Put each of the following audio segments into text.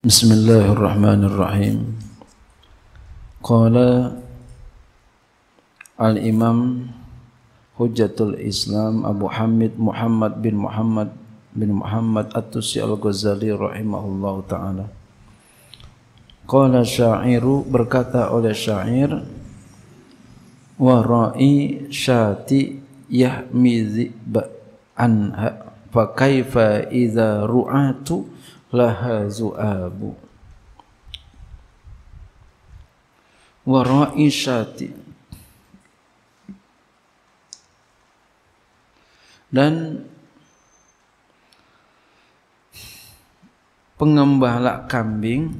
بسم الله الرحمن الرحيم قال الإمام حجة الإسلام أبو حمد محمد بن محمد بن محمد التسي الغزالي رحمه الله تعالى قال شاعر berkata oleh syair warai syati yahmi an fa kaifa idza ru'atu laha zu'abu wa dan pengembala kambing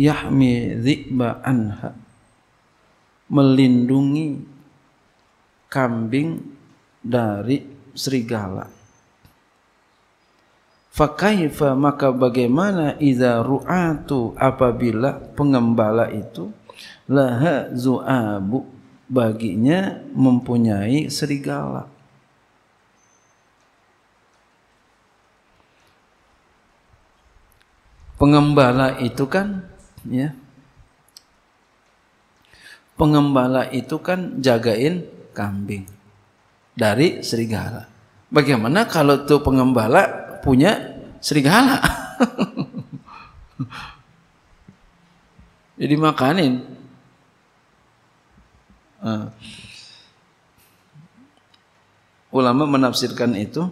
yahmi dhikba anha melindungi kambing dari serigala Fakaifa maka bagaimana iza ru'atu apabila pengembala itu laha zu'abu baginya mempunyai serigala. Pengembala itu kan ya. Pengembala itu kan jagain kambing dari serigala. Bagaimana kalau tuh pengembala punya serigala. Jadi makanin. Uh. Ulama menafsirkan itu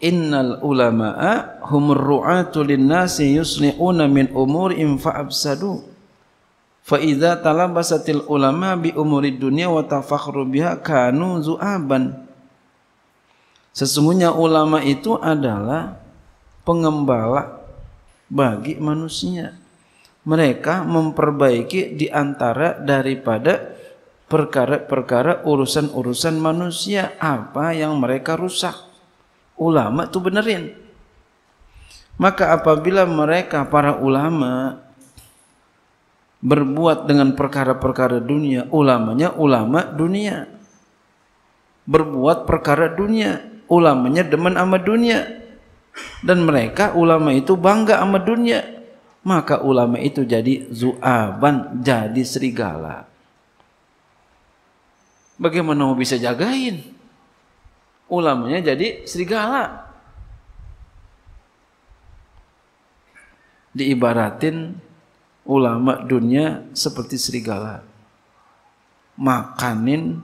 innal ulama'a humur ru'atu linnasi yusli'una min umurin fa'absadu fa idza talabasatil ulama bi umuri dunya wa tafakhru biha kanu zu'aban Sesungguhnya ulama itu adalah pengembala bagi manusia. Mereka memperbaiki di antara daripada perkara-perkara urusan-urusan manusia apa yang mereka rusak. Ulama itu benerin. Maka apabila mereka para ulama berbuat dengan perkara-perkara dunia, ulamanya ulama dunia. Berbuat perkara dunia, ulamanya demen sama dunia dan mereka ulama itu bangga sama dunia maka ulama itu jadi zuaban jadi serigala bagaimana mau bisa jagain ulamanya jadi serigala diibaratin ulama dunia seperti serigala makanin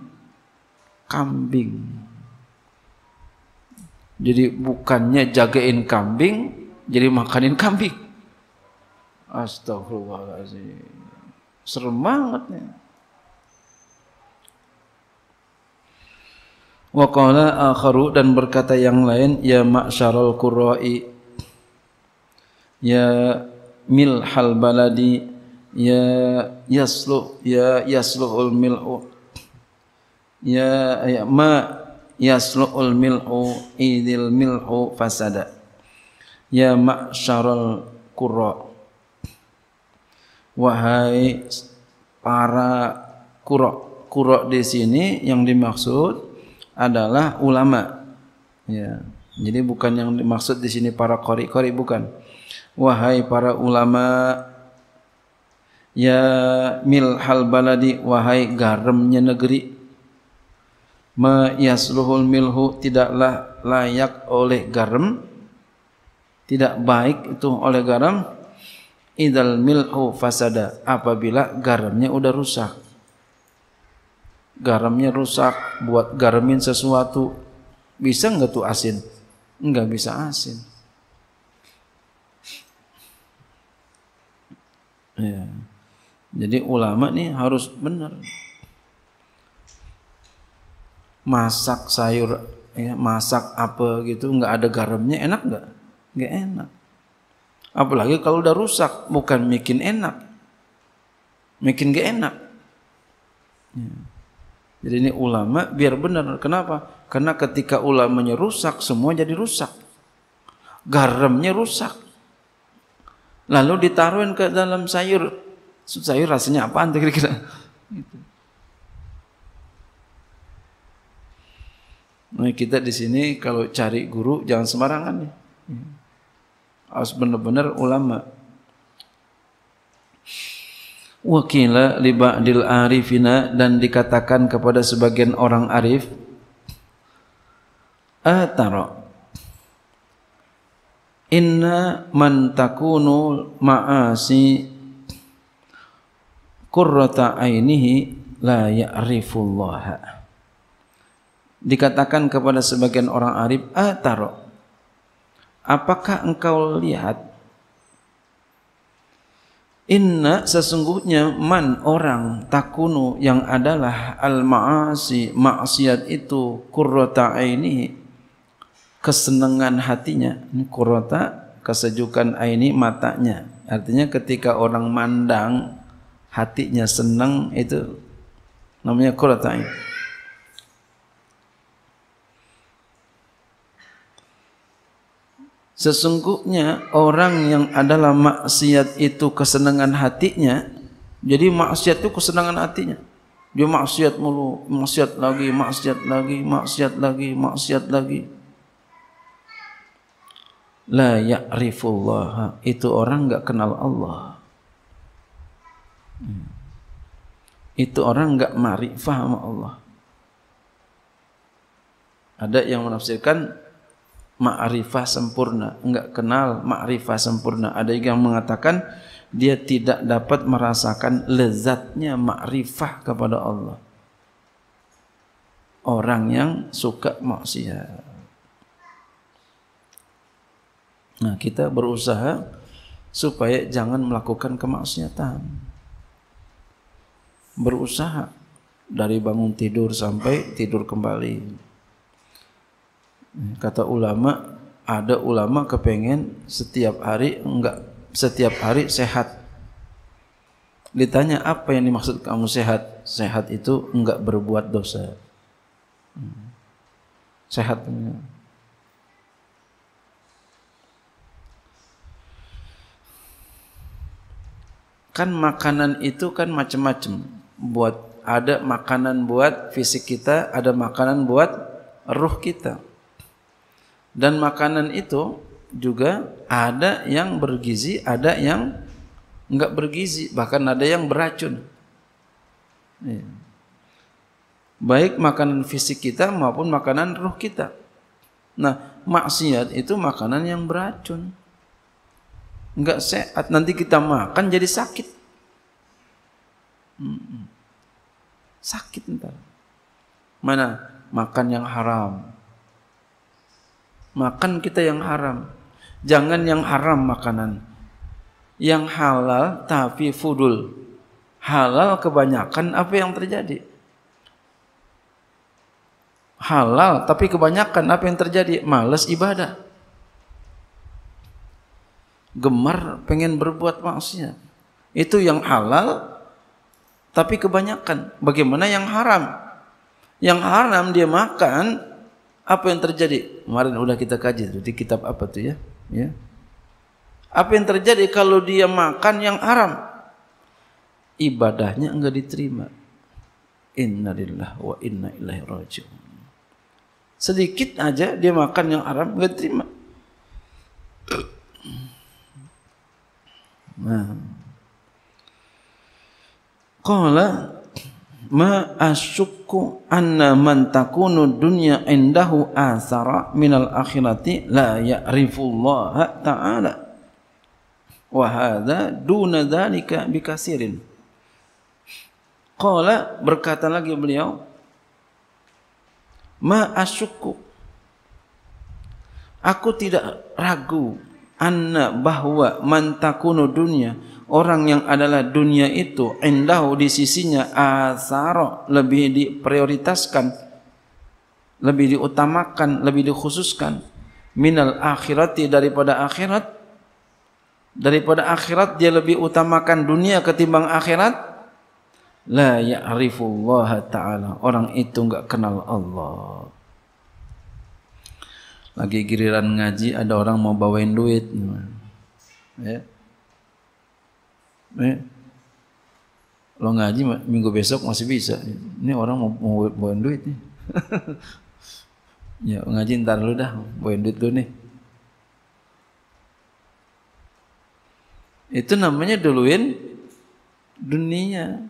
kambing jadi bukannya jagain kambing, jadi makanin kambing. Astagfirullahaladzim. Serem banget nih. Waqala akharu dan berkata yang lain ya ma'syarul kurra'i. ya milhal baladi ya yasluh ya yasluhul mil'u ya, ya ma yaslu'ul mil'u idil mil'u fasada ya ma'syarul qurra wahai para qurra qurra di sini yang dimaksud adalah ulama ya jadi bukan yang dimaksud di sini para qori-qori bukan wahai para ulama ya milhal baladi wahai garamnya negeri yasluhul milhu tidaklah layak oleh garam tidak baik itu oleh garam idal milhu fasada apabila garamnya udah rusak garamnya rusak buat garamin sesuatu bisa nggak tuh asin nggak bisa asin ya. jadi ulama nih harus benar masak sayur ya, masak apa gitu nggak ada garamnya enak nggak nggak enak apalagi kalau udah rusak bukan bikin enak bikin gak enak ya. jadi ini ulama biar benar kenapa karena ketika ulamanya rusak semua jadi rusak garamnya rusak lalu ditaruhin ke dalam sayur sayur rasanya apaan kira-kira gitu. Nah, kita di sini kalau cari guru jangan sembarangan ya Harus benar-benar ulama. Wakila li ba'dil arifina dan dikatakan kepada sebagian orang arif taro inna man takunu ma'asi qurrata ainihi la ya'rifullaha dikatakan kepada sebagian orang arif ataro apakah engkau lihat inna sesungguhnya man orang takunu yang adalah al maasi maksiat itu kurrota ini kesenangan hatinya kurrota kesejukan aini matanya artinya ketika orang mandang hatinya senang itu namanya kurrota aini Sesungguhnya orang yang adalah maksiat itu kesenangan hatinya, jadi maksiat itu kesenangan hatinya. Dia maksiat mulu, maksiat lagi, maksiat lagi, maksiat lagi, maksiat lagi. La ya'rifullah. Itu orang enggak kenal Allah. Hmm. Itu orang enggak marifah sama Allah. Ada yang menafsirkan ma'rifah sempurna enggak kenal ma'rifah sempurna ada yang mengatakan dia tidak dapat merasakan lezatnya ma'rifah kepada Allah orang yang suka maksiat nah kita berusaha supaya jangan melakukan kemaksiatan berusaha dari bangun tidur sampai tidur kembali Kata ulama, ada ulama kepengen setiap hari enggak setiap hari sehat. Ditanya apa yang dimaksud kamu sehat? Sehat itu enggak berbuat dosa. Hmm. Sehat. Kan makanan itu kan macam-macam. Buat ada makanan buat fisik kita, ada makanan buat ruh kita. Dan makanan itu juga ada yang bergizi, ada yang enggak bergizi, bahkan ada yang beracun. Iya. Baik makanan fisik kita maupun makanan ruh kita. Nah, maksiat itu makanan yang beracun. Enggak sehat, nanti kita makan jadi sakit. Sakit entar. Mana? Makan yang haram makan kita yang haram. Jangan yang haram makanan. Yang halal tapi fudul. Halal kebanyakan apa yang terjadi? Halal tapi kebanyakan apa yang terjadi? Males ibadah. Gemar pengen berbuat maksiat. Itu yang halal tapi kebanyakan. Bagaimana yang haram? Yang haram dia makan apa yang terjadi? Kemarin sudah kita kaji itu di kitab apa tuh ya? Ya. Apa yang terjadi kalau dia makan yang haram? Ibadahnya enggak diterima. Inna wa inna ilaihi rajiun. Sedikit aja dia makan yang haram enggak diterima. Nah. Qala ma asyuk yashku anna man takunu dunya indahu asara minal akhirati la ya'rifu Allah ta'ala wa hadha duna dhalika bikasirin qala berkata lagi beliau ma asyukku aku tidak ragu anna bahwa man takunu dunya orang yang adalah dunia itu indahu di sisinya asaro lebih diprioritaskan lebih diutamakan lebih dikhususkan minal akhirati daripada akhirat daripada akhirat dia lebih utamakan dunia ketimbang akhirat la ya'rifullah ta'ala orang itu enggak kenal Allah lagi giliran ngaji ada orang mau bawain duit ya eh, lo ngaji minggu besok masih bisa. Ini orang mau, mau bawain duit nih. ya ngaji ntar lu dah, bawain duit lu nih. Itu namanya duluin dunia.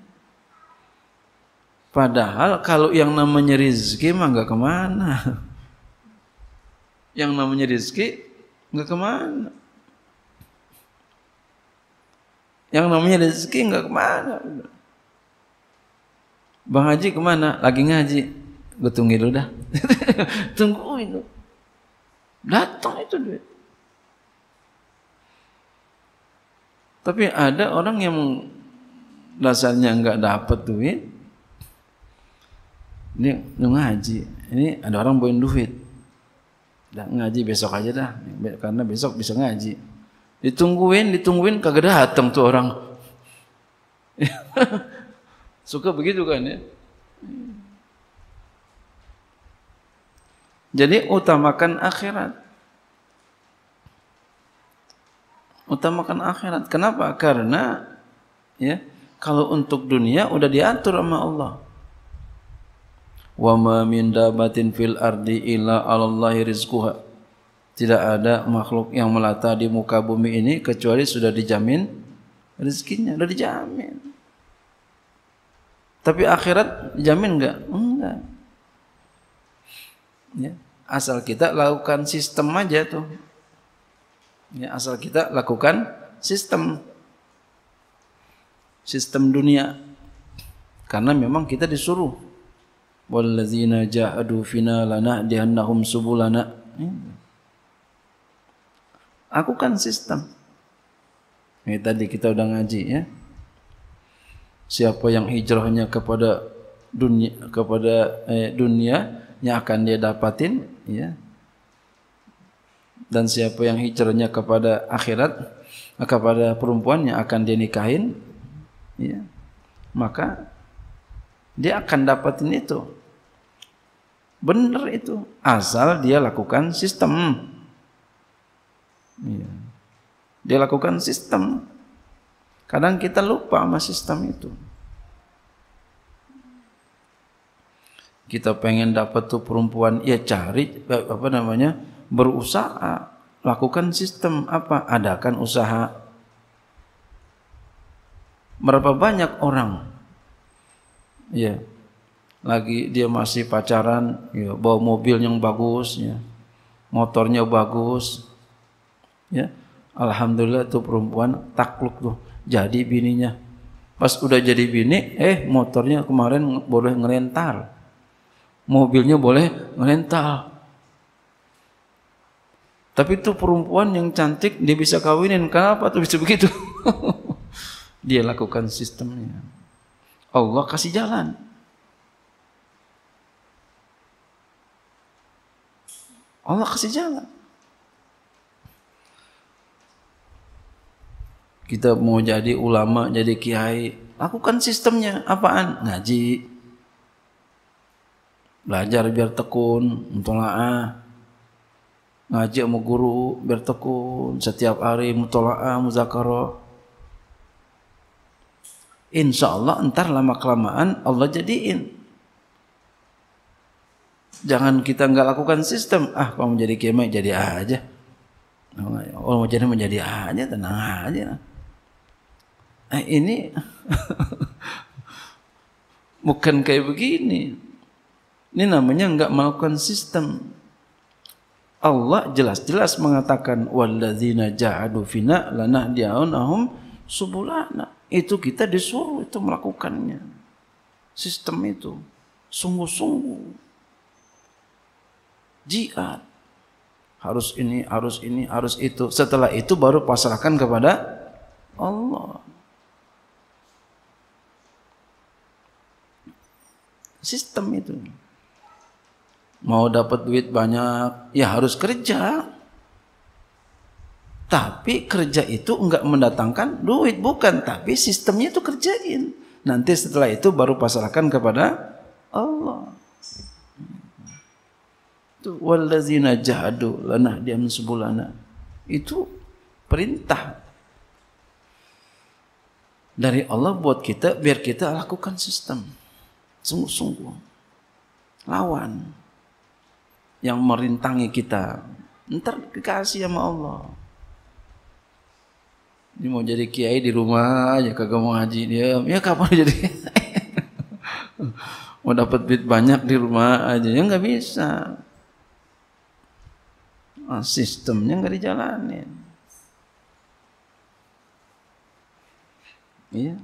Padahal kalau yang namanya rizki mah nggak kemana. Yang namanya rizki nggak kemana. Yang namanya rezeki nggak kemana. Bang Haji kemana? Lagi ngaji. Gue tunggu dulu dah. Tungguin. Datang itu duit. Tapi ada orang yang dasarnya nggak dapat duit, ini ngaji, ini ada orang bawain duit, udah ngaji besok aja dah, karena besok bisa ngaji. Ditungguin, ditungguin kagak datang tuh orang. Suka begitu kan ya? Jadi utamakan akhirat. Utamakan akhirat. Kenapa? Karena ya, kalau untuk dunia udah diatur sama Allah. Wa ma min dabatin fil ardi illa Allahi rizquha. Tidak ada makhluk yang melata di muka bumi ini kecuali sudah dijamin rezekinya, sudah dijamin. Tapi akhirat dijamin enggak? Enggak. Ya, asal kita lakukan sistem aja tuh. Ya, asal kita lakukan sistem sistem dunia. Karena memang kita disuruh ja'adu fina subulana. Aku kan sistem. Ini tadi kita udah ngaji ya. Siapa yang hijrahnya kepada dunia kepada eh, dunia yang akan dia dapatin ya. Dan siapa yang hijrahnya kepada akhirat kepada perempuan yang akan dia nikahin ya. Maka dia akan dapatin itu. Benar itu. Asal dia lakukan sistem. Ya. Dia lakukan sistem. Kadang kita lupa sama sistem itu. Kita pengen dapat tuh perempuan, ya cari apa namanya berusaha, lakukan sistem apa, adakan usaha. Berapa banyak orang, ya lagi dia masih pacaran, ya, bawa mobil yang bagus, ya, motornya bagus, ya alhamdulillah tuh perempuan takluk tuh jadi bininya pas udah jadi bini eh motornya kemarin boleh ngerental mobilnya boleh ngerental tapi tuh perempuan yang cantik dia bisa kawinin. Kenapa tuh bisa begitu? dia lakukan sistemnya. Allah kasih jalan. Allah kasih jalan. kita mau jadi ulama, jadi kiai, lakukan sistemnya apaan? Ngaji. Belajar biar tekun, mutolaah. Ngaji sama guru biar tekun setiap hari mutolaah, muzakarah. Insya Allah entar lama kelamaan Allah jadiin. Jangan kita enggak lakukan sistem. Ah, kamu jadi kiai jadi aja. Oh, mau jadi menjadi aja, tenang aja. Lah ini bukan kayak begini. Ini namanya enggak melakukan sistem. Allah jelas-jelas mengatakan walladzina ja'adu fina lana di'aunahum subulana. Itu kita disuruh itu melakukannya. Sistem itu sungguh-sungguh jihad harus ini harus ini harus itu setelah itu baru pasrahkan kepada Allah Sistem itu. Mau dapat duit banyak, ya harus kerja. Tapi kerja itu enggak mendatangkan duit, bukan. Tapi sistemnya itu kerjain. Nanti setelah itu baru pasrahkan kepada Allah. Itu wallazina jahadu lanah diam sebulana. Itu perintah dari Allah buat kita biar kita lakukan sistem sungguh-sungguh lawan yang merintangi kita. Ntar dikasih sama Allah. ini mau jadi kiai di rumah aja kagak mau ngaji dia. Ya kapan jadi? mau dapat duit banyak di rumah aja ya nggak bisa. Nah, sistemnya nggak dijalanin. Iya. Yeah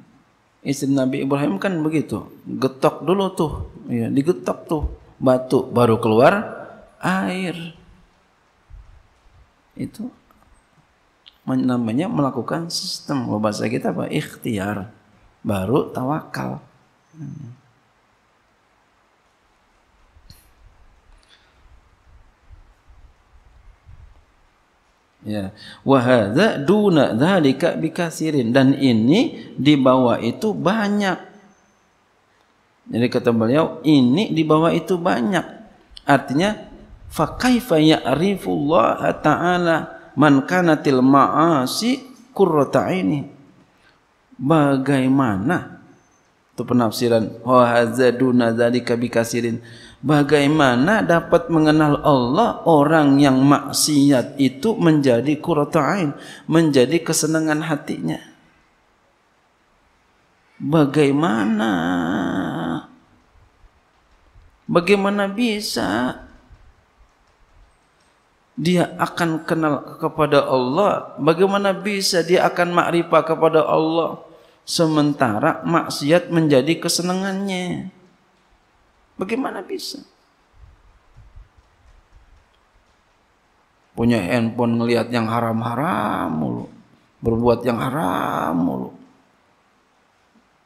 istri Nabi Ibrahim kan begitu. Getok dulu tuh, ya, digetok tuh batu baru keluar air. Itu namanya melakukan sistem bahasa kita apa? Ikhtiar baru tawakal. Hmm. ya wahadha duna dhalika bikasirin dan ini di bawah itu banyak jadi kata beliau ini di bawah itu banyak artinya fa kaifa ya'rifu Allah ta'ala man kanatil ma'asi qurrata aini bagaimana itu penafsiran wahadha duna dhalika bikasirin Bagaimana dapat mengenal Allah orang yang maksiat itu menjadi kurata menjadi kesenangan hatinya. Bagaimana? Bagaimana bisa dia akan kenal kepada Allah? Bagaimana bisa dia akan makrifat kepada Allah sementara maksiat menjadi kesenangannya? Bagaimana bisa? Punya handphone ngelihat yang haram-haram mulu. Berbuat yang haram mulu.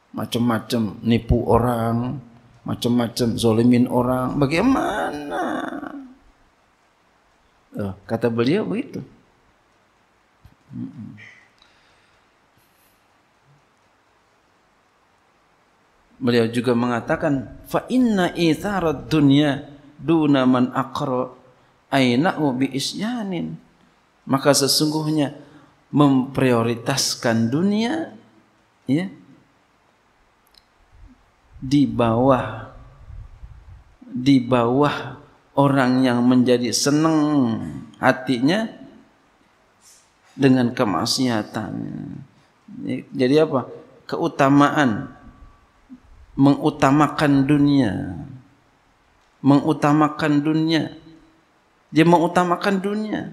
macam macem nipu orang, macam-macam, zolimin orang. Bagaimana? kata beliau begitu. Mm -mm. beliau juga mengatakan fa inna itharad dunya duna man aqra aina'u bi isyanin maka sesungguhnya memprioritaskan dunia ya di bawah di bawah orang yang menjadi senang hatinya dengan kemaksiatan jadi apa keutamaan mengutamakan dunia mengutamakan dunia dia mengutamakan dunia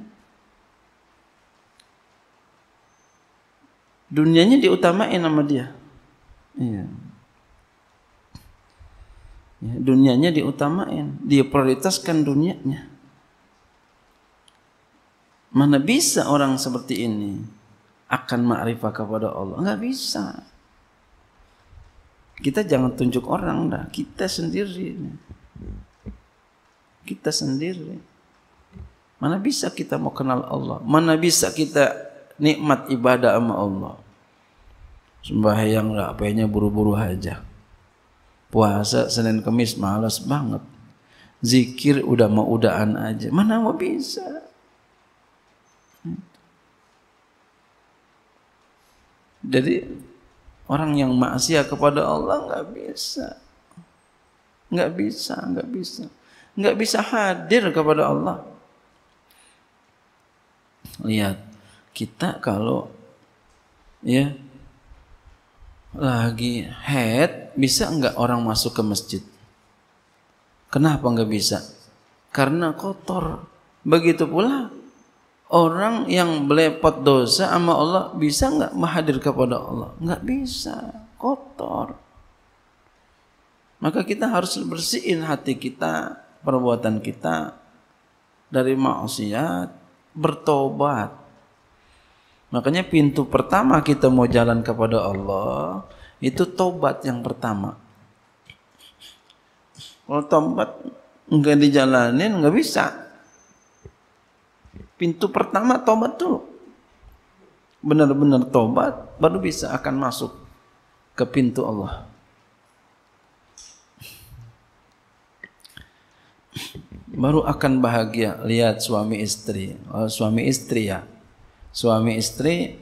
dunianya diutamain sama dia iya ya, dunianya diutamain dia prioritaskan dunianya mana bisa orang seperti ini akan ma'rifah kepada Allah nggak bisa kita jangan tunjuk orang, dah. kita sendiri. Kita sendiri. Mana bisa kita mau kenal Allah? Mana bisa kita nikmat ibadah sama Allah? Sembahyang lah, apanya buru-buru aja. Puasa Senin Kamis malas banget. Zikir udah mau udahan aja. Mana mau bisa? Jadi Orang yang maksiat kepada Allah nggak bisa, nggak bisa, nggak bisa, nggak bisa hadir kepada Allah. Lihat kita kalau ya lagi head bisa nggak orang masuk ke masjid? Kenapa nggak bisa? Karena kotor. Begitu pula orang yang belepot dosa sama Allah bisa nggak menghadir kepada Allah? Nggak bisa, kotor. Maka kita harus bersihin hati kita, perbuatan kita dari maksiat, bertobat. Makanya pintu pertama kita mau jalan kepada Allah itu tobat yang pertama. Kalau tobat nggak dijalanin nggak bisa Pintu pertama tobat dulu. Benar-benar tobat baru bisa akan masuk ke pintu Allah. Baru akan bahagia lihat suami istri. Oh, suami istri ya. Suami istri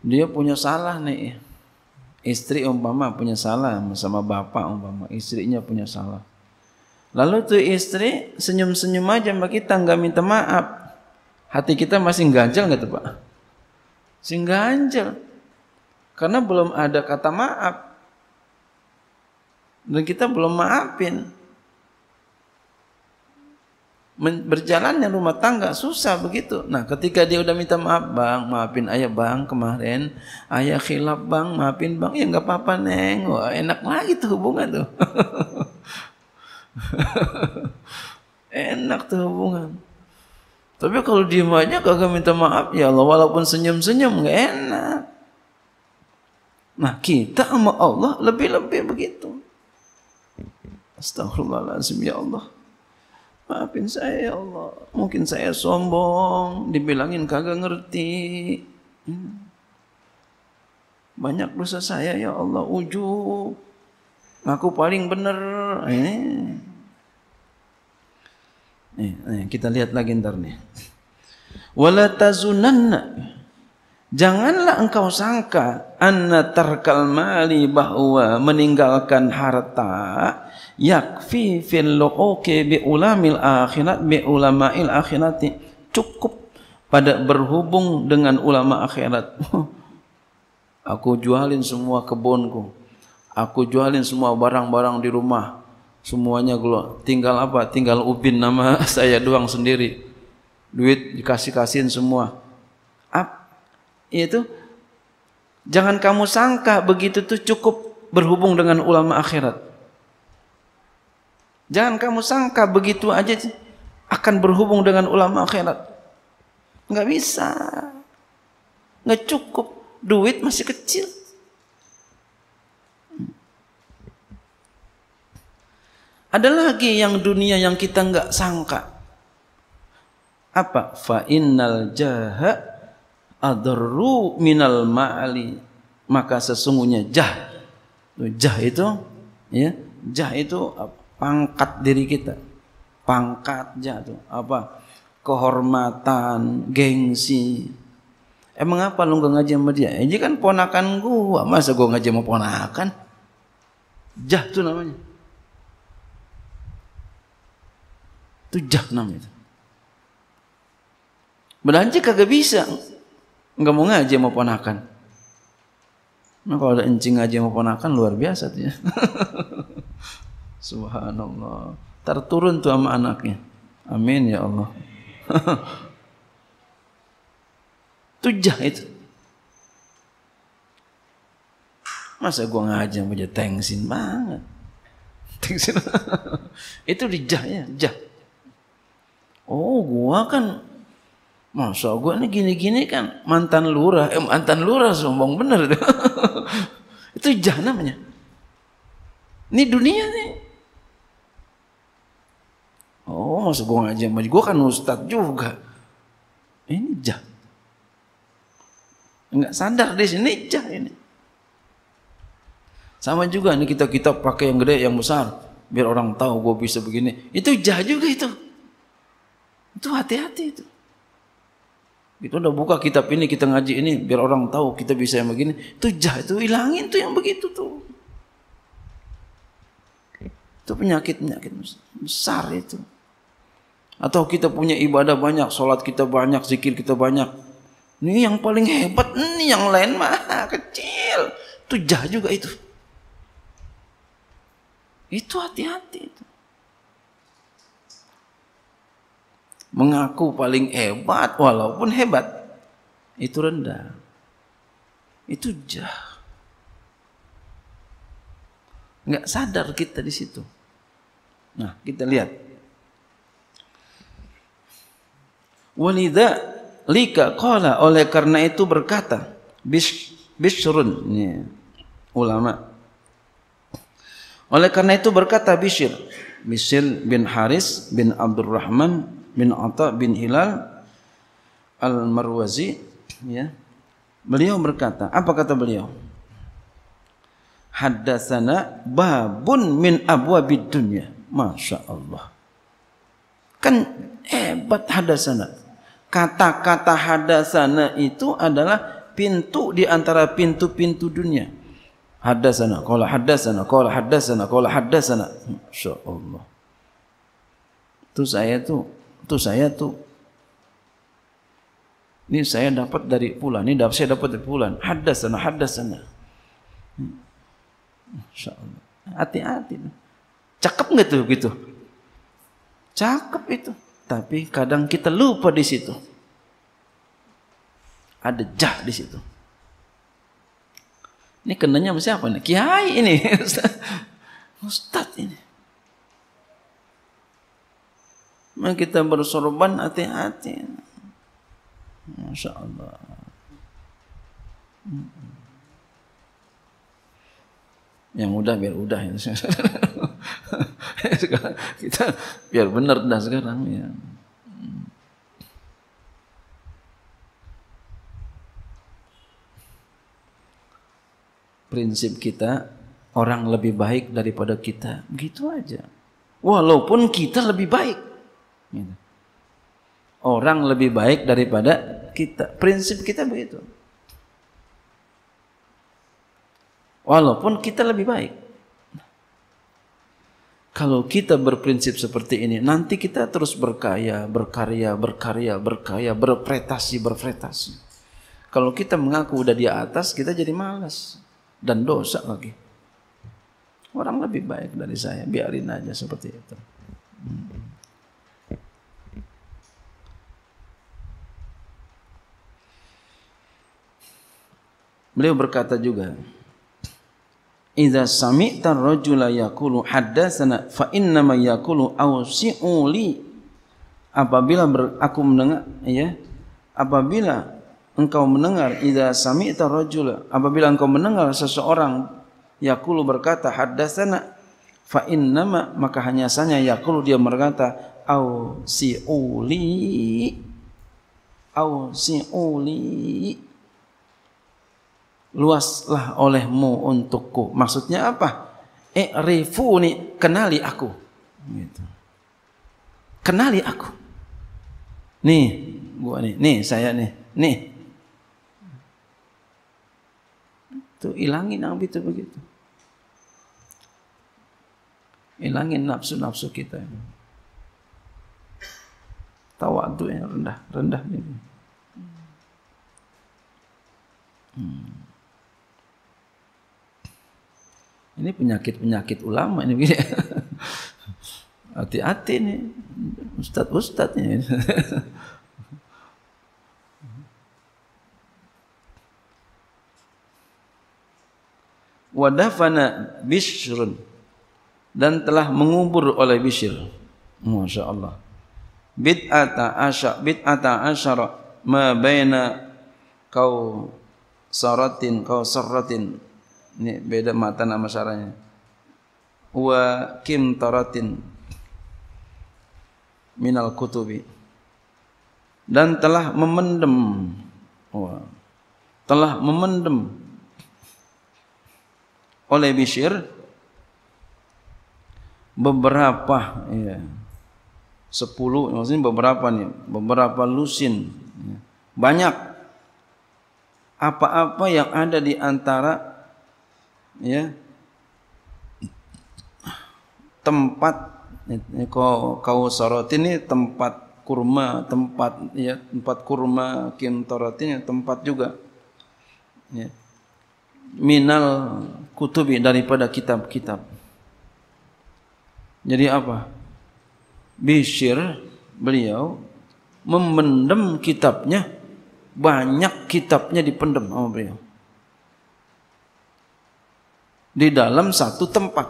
dia punya salah nih istri umpama punya salah sama bapak umpama istrinya punya salah Lalu tuh istri senyum-senyum aja sama kita nggak minta maaf. Hati kita masih ganjel nggak tuh pak? Masih ganjel. Karena belum ada kata maaf. Dan kita belum maafin. berjalannya rumah tangga susah begitu. Nah, ketika dia udah minta maaf, Bang, maafin ayah Bang kemarin, ayah khilaf Bang, maafin Bang, ya nggak apa-apa, Neng. Wah, enak lagi tuh hubungan tuh. Enak tuh hubungan. Tapi kalau diem aja kagak minta maaf ya Allah walaupun senyum-senyum gak enak. Nah kita sama Allah lebih-lebih begitu. Astagfirullahaladzim ya Allah. Maafin saya ya Allah. Mungkin saya sombong. Dibilangin kagak ngerti. Hmm. Banyak dosa saya ya Allah. Ujub. Aku paling benar. Ini. Nih, nih, kita lihat lagi ntar nih. Wala Janganlah engkau sangka anna tarkal mali bahwa meninggalkan harta yakfi fil luqoke bi ulamil akhirat bi ulamail akhirati cukup pada berhubung dengan ulama akhirat. Aku jualin semua kebunku. Aku jualin semua barang-barang di rumah. Semuanya gua tinggal apa? Tinggal ubin nama saya doang sendiri. Duit dikasih-kasihin semua. Ap, itu jangan kamu sangka begitu tuh cukup berhubung dengan ulama akhirat. Jangan kamu sangka begitu aja akan berhubung dengan ulama akhirat. Enggak bisa. nggak cukup. Duit masih kecil. Ada lagi yang dunia yang kita nggak sangka. Apa? Fa innal jaha adru minal ma'ali. Maka sesungguhnya jah. Jah itu ya, jah itu pangkat diri kita. Pangkat jah itu apa? Kehormatan, gengsi. Emang apa lu gak ngaji sama dia? Ini kan ponakan gua. Masa gua ngaji sama ponakan? Jah tuh namanya Itu jahannam itu. Belanja kagak bisa. Enggak mau ngaji mau ponakan. Nah, kalau ada encing aja mau ponakan luar biasa tuh ya. Subhanallah. Terturun tuh sama anaknya. Amin ya Allah. Tujah itu. Masa gua ngaji mau jadi tengsin banget. Tengsin. itu dijah ya, jah. oh gua kan masa gua ini gini-gini kan mantan lurah eh mantan lurah sombong bener itu itu namanya. ini dunia nih oh masa gua ngaji sama gua kan ustad juga eh, ini jah Enggak sadar di sini jah ini sama juga nih kita kita pakai yang gede yang besar biar orang tahu gue bisa begini. Itu jah juga itu. Itu hati-hati itu. Kita gitu, udah buka kitab ini, kita ngaji ini biar orang tahu kita bisa yang begini. Itu jah, itu hilangin tuh yang begitu tuh. Itu penyakit-penyakit besar itu. Atau kita punya ibadah banyak, sholat kita banyak, zikir kita banyak. Ini yang paling hebat, ini yang lain mah kecil. Itu jah juga itu. Itu hati-hati itu. -hati. mengaku paling hebat walaupun hebat itu rendah itu jah nggak sadar kita di situ nah kita lihat wanita lika kola oleh karena itu berkata bis bisrun ini ulama oleh karena itu berkata bisir bisir bin Haris bin Abdurrahman bin Atha bin Hilal Al-Marwazi ya. Beliau berkata, apa kata beliau? Haddatsana babun min abwabid dunya. Masya Allah. Kan hebat hadasana. Kata-kata hadasana itu adalah pintu di antara pintu-pintu dunia. Hadasana. qala hadasana, qala hadasana, qala hadasana, Masya Allah. Itu saya tuh itu saya tuh ini saya dapat dari pulan, ini saya dapat dari pulan. Hadasana, hadasana. Hmm. Masya sana Hati-hati. Cakep nggak tuh gitu? Cakep itu. Tapi kadang kita lupa di situ. Ada jah di situ. Ini kenanya nya siapa nih? Kiai ini. ustad ini. Maka kita bersorban hati-hati. Masya Allah. Hmm. Yang mudah biar udah ya. kita biar benar dah sekarang ya. Prinsip kita orang lebih baik daripada kita. Begitu aja. Walaupun kita lebih baik. Gitu. Orang lebih baik daripada kita. Prinsip kita begitu. Walaupun kita lebih baik. Kalau kita berprinsip seperti ini, nanti kita terus berkaya, berkarya, berkarya, berkaya, berprestasi, berprestasi. Kalau kita mengaku udah di atas, kita jadi malas dan dosa lagi. Orang lebih baik dari saya, biarin aja seperti itu. Hmm. Beliau berkata juga, "Idza sami'ta ar-rajula yaqulu haddatsana fa inna ma yaqulu awsi'uli." Apabila ber, aku mendengar, ya. Apabila engkau mendengar idza sami'ta rajula apabila engkau mendengar seseorang yaqulu berkata haddatsana fa innama maka hanya sanya yaqulu dia berkata awsiuli awsiuli luaslah olehmu untukku. Maksudnya apa? Eh, nih, kenali aku. Gitu. Kenali aku. Nih, gua nih, nih saya nih, nih. Tuh ilangin nabi begitu begitu. Ilangin nafsu-nafsu kita. Tawadu yang rendah, rendah ini. Hmm. ini penyakit penyakit ulama ini Hati-hati nih, ustad ustadnya. Wadafana bishrun dan telah mengubur oleh bishr. Masya Allah. Bid'ata asyara bid'ata asyara ma baina kau saratin kau saratin Ini beda mata nama sarannya. Wa kim taratin minal kutubi. Dan telah memendem. Wah. Telah memendem oleh Bishir beberapa ya, sepuluh maksudnya beberapa nih beberapa lusin ya, banyak apa-apa yang ada di antara ya tempat kau kau sorot ini tempat kurma tempat ya tempat kurma kintorot ini tempat juga ya. minal kutubi daripada kitab-kitab jadi apa bisir beliau memendam kitabnya banyak kitabnya dipendam sama beliau di dalam satu tempat.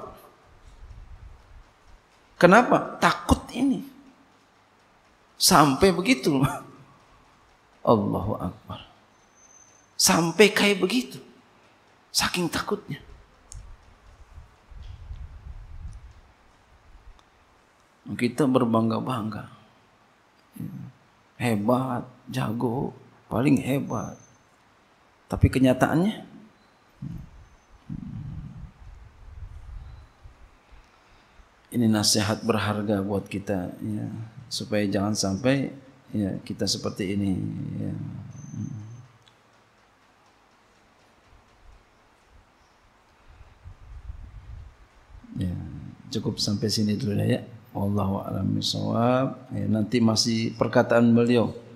Kenapa? Takut ini. Sampai begitu. Allahu Akbar. Sampai kayak begitu. Saking takutnya. Kita berbangga-bangga. Hebat, jago, paling hebat. Tapi kenyataannya ini nasihat berharga buat kita ya supaya jangan sampai ya kita seperti ini ya. ya cukup sampai sini dulu ya Allah a'lam ya nanti masih perkataan beliau